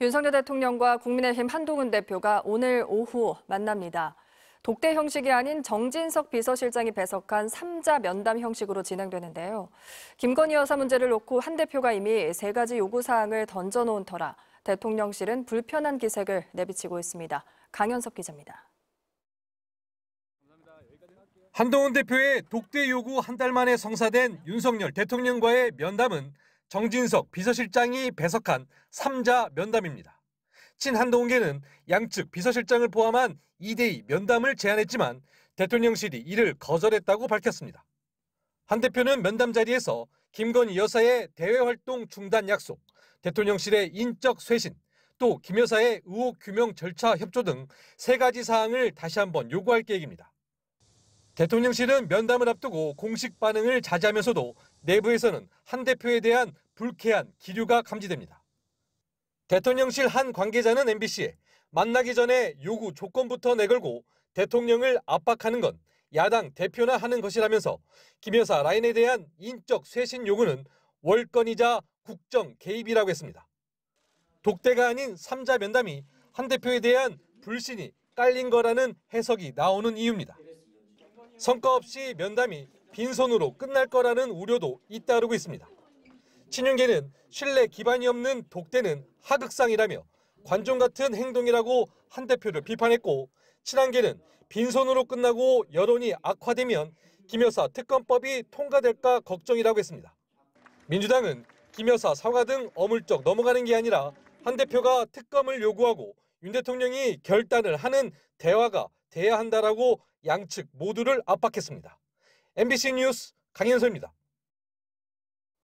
윤석열 대통령과 국민의힘 한동훈 대표가 오늘 오후 만납니다. 독대 형식이 아닌 정진석 비서실장이 배석한 3자 면담 형식으로 진행되는데요. 김건희 여사 문제를 놓고 한 대표가 이미 세 가지 요구 사항을 던져놓은 터라 대통령실은 불편한 기색을 내비치고 있습니다. 강현석 기자입니다. 한동훈 대표의 독대 요구 한 달 만에 성사된 윤석열 대통령과의 면담은 정진석 비서실장이 배석한 3자 면담입니다. 친한동계는 양측 비서실장을 포함한 2대2 면담을 제안했지만 대통령실이 이를 거절했다고 밝혔습니다. 한 대표는 면담 자리에서 김건희 여사의 대외 활동 중단 약속, 대통령실의 인적 쇄신, 또 김 여사의 의혹 규명 절차 협조 등 세 가지 사항을 다시 한번 요구할 계획입니다. 대통령실은 면담을 앞두고 공식 반응을 자제하면서도 내부에서는 한 대표에 대한 불쾌한 기류가 감지됩니다. 대통령실 한 관계자는 MBC에 만나기 전에 요구 조건부터 내걸고 대통령을 압박하는 건 야당 대표나 하는 것이라면서 김 여사 라인에 대한 인적 쇄신 요구는 월권이자 국정 개입이라고 했습니다. 독대가 아닌 3자 면담이 한 대표에 대한 불신이 깔린 거라는 해석이 나오는 이유입니다. 성과 없이 면담이 빈손으로 끝날 거라는 우려도 잇따르고 있습니다. 친윤계는 신뢰 기반이 없는 독대는 하극상이라며 관종 같은 행동이라고 한 대표를 비판했고 친한계는 빈손으로 끝나고 여론이 악화되면 김 여사 특검법이 통과될까 걱정이라고 했습니다. 민주당은 김 여사 사과 등 어물쩍 넘어가는 게 아니라 한 대표가 특검을 요구하고 윤 대통령이 결단을 하는 대화가 돼야 한다라고 양측 모두를 압박했습니다. MBC 뉴스 강현서입니다.